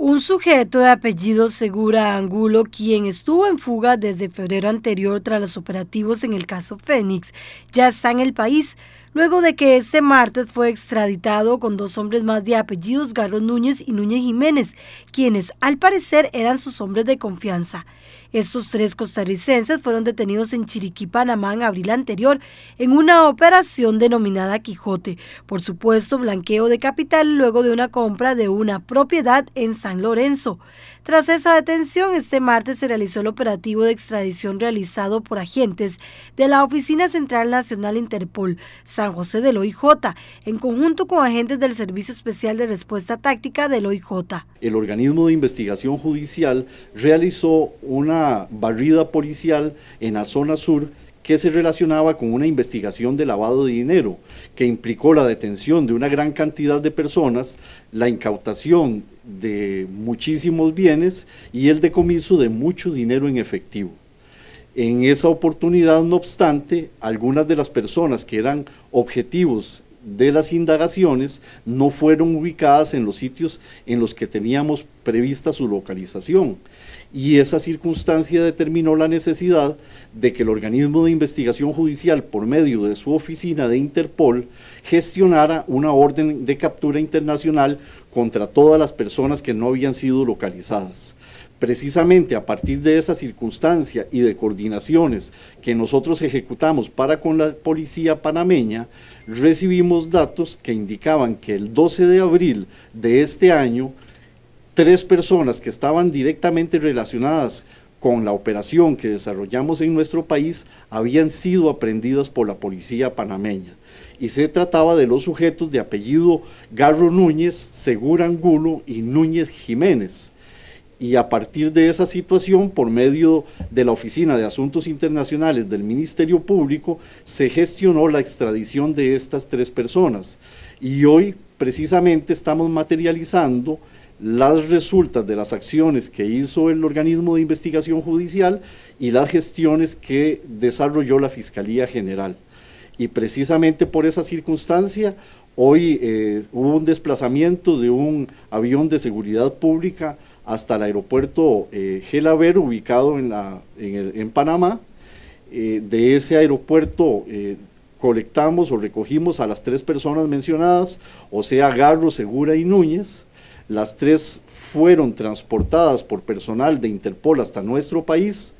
Un sujeto de apellido Segura Angulo, quien estuvo en fuga desde febrero anterior tras los operativos en el caso Fénix, ya está en el país, luego de que este martes fue extraditado con dos hombres más de apellidos Garro Núñez y Núñez Jiménez, quienes al parecer eran sus hombres de confianza. Estos tres costarricenses fueron detenidos en Chiriquí, Panamá, en abril anterior, en una operación denominada Quijote. Por supuesto, blanqueo de capital luego de una compra de una propiedad en San Lorenzo. Tras esa detención, este martes se realizó el operativo de extradición realizado por agentes de la Oficina Central Nacional Interpol, San José del OIJ, en conjunto con agentes del Servicio Especial de Respuesta Táctica del OIJ. El organismo de investigación judicial realizó una barrida policial en la zona sur que se relacionaba con una investigación de lavado de dinero, que implicó la detención de una gran cantidad de personas, la incautación de muchísimos bienes y el decomiso de mucho dinero en efectivo. En esa oportunidad, no obstante, algunas de las personas que eran objetivos de las indagaciones no fueron ubicadas en los sitios en los que teníamos prevista su localización y esa circunstancia determinó la necesidad de que el organismo de investigación judicial, por medio de su oficina de Interpol, gestionara una orden de captura internacional contra todas las personas que no habían sido localizadas precisamente a partir de esa circunstancia y de coordinaciones que nosotros ejecutamos para con la policía panameña, recibimos datos que indicaban que el 12 de abril de este año, tres personas que estaban directamente relacionadas con la operación que desarrollamos en nuestro país habían sido aprendidas por la policía panameña. Y se trataba de los sujetos de apellido Garro Núñez, Segura Angulo y Núñez Jiménez y a partir de esa situación, por medio de la Oficina de Asuntos Internacionales del Ministerio Público, se gestionó la extradición de estas tres personas. Y hoy precisamente estamos materializando las resultas de las acciones que hizo el organismo de investigación judicial y las gestiones que desarrolló la Fiscalía General y precisamente por esa circunstancia hoy eh, hubo un desplazamiento de un avión de seguridad pública hasta el aeropuerto eh, gelaver Gelaber ubicado en, la, en, Panamá. Eh, de ese aeropuerto colectamos o recogimos a las tres personas mencionadas, o sea, Garro, Segura y Núñez. Las tres fueron transportadas por personal de Interpol hasta nuestro país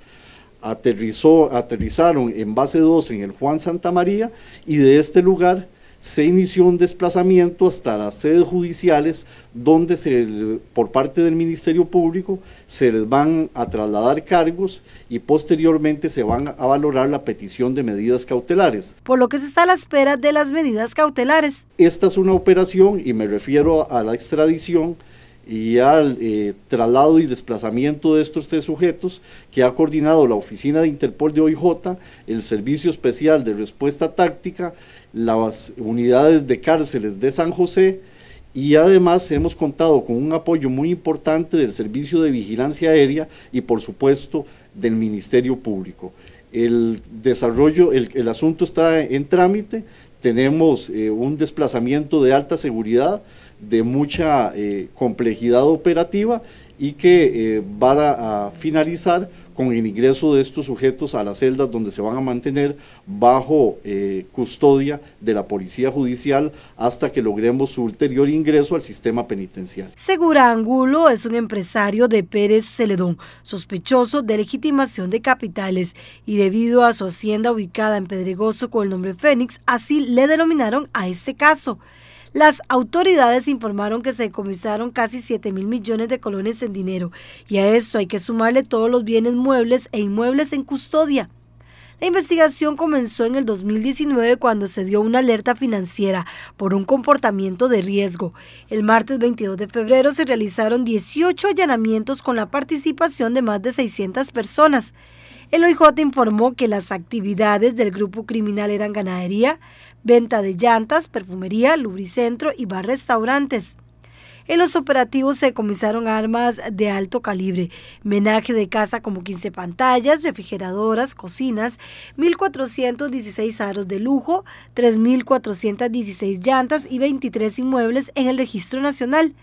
aterrizó, aterrizaron en base 2 en el Juan Santa María y de este lugar se inició un desplazamiento hasta las sedes judiciales donde se, por parte del Ministerio Público se les van a trasladar cargos y posteriormente se van a valorar la petición de medidas cautelares. Por lo que se está a la espera de las medidas cautelares. Esta es una operación y me refiero a la extradición y al eh, traslado y desplazamiento de estos tres sujetos que ha coordinado la Oficina de Interpol de OIJ, el Servicio Especial de Respuesta Táctica, las unidades de cárceles de San José y además hemos contado con un apoyo muy importante del Servicio de Vigilancia Aérea y por supuesto del Ministerio Público. El desarrollo, el asunto está en trámite, tenemos eh, un desplazamiento de alta seguridad, de mucha eh, complejidad operativa y que eh, va a finalizar con el ingreso de estos sujetos a las celdas donde se van a mantener bajo eh, custodia de la Policía Judicial hasta que logremos su ulterior ingreso al sistema penitencial. Segura Angulo es un empresario de Pérez Celedón, sospechoso de legitimación de capitales y debido a su hacienda ubicada en Pedregoso con el nombre Fénix, así le denominaron a este caso. Las autoridades informaron que se decomisaron casi 7 mil millones de colones en dinero y a esto hay que sumarle todos los bienes muebles e inmuebles en custodia. La investigación comenzó en el 2019 cuando se dio una alerta financiera por un comportamiento de riesgo. El martes 22 de febrero se realizaron 18 allanamientos con la participación de más de 600 personas. El OIJ informó que las actividades del grupo criminal eran ganadería, venta de llantas, perfumería, lubricentro y bar restaurantes. En los operativos se comisaron armas de alto calibre, menaje de casa como 15 pantallas, refrigeradoras, cocinas, 1.416 aros de lujo, 3.416 llantas y 23 inmuebles en el Registro Nacional.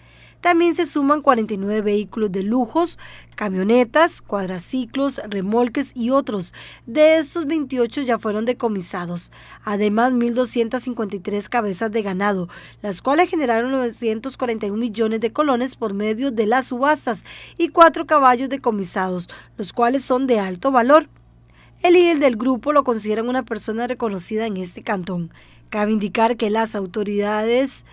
También se suman 49 vehículos de lujos, camionetas, cuadraciclos, remolques y otros. De estos 28 ya fueron decomisados. Además, 1.253 cabezas de ganado, las cuales generaron 941 millones de colones por medio de las subastas y cuatro caballos decomisados, los cuales son de alto valor. El líder del grupo lo consideran una persona reconocida en este cantón. Cabe indicar que las autoridades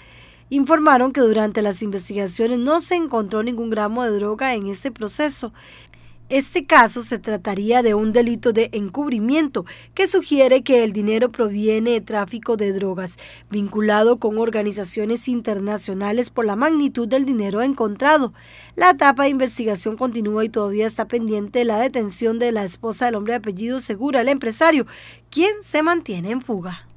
informaron que durante las investigaciones no se encontró ningún gramo de droga en este proceso. Este caso se trataría de un delito de encubrimiento que sugiere que el dinero proviene de tráfico de drogas, vinculado con organizaciones internacionales por la magnitud del dinero encontrado. La etapa de investigación continúa y todavía está pendiente la detención de la esposa del hombre de apellido Segura, el empresario, quien se mantiene en fuga.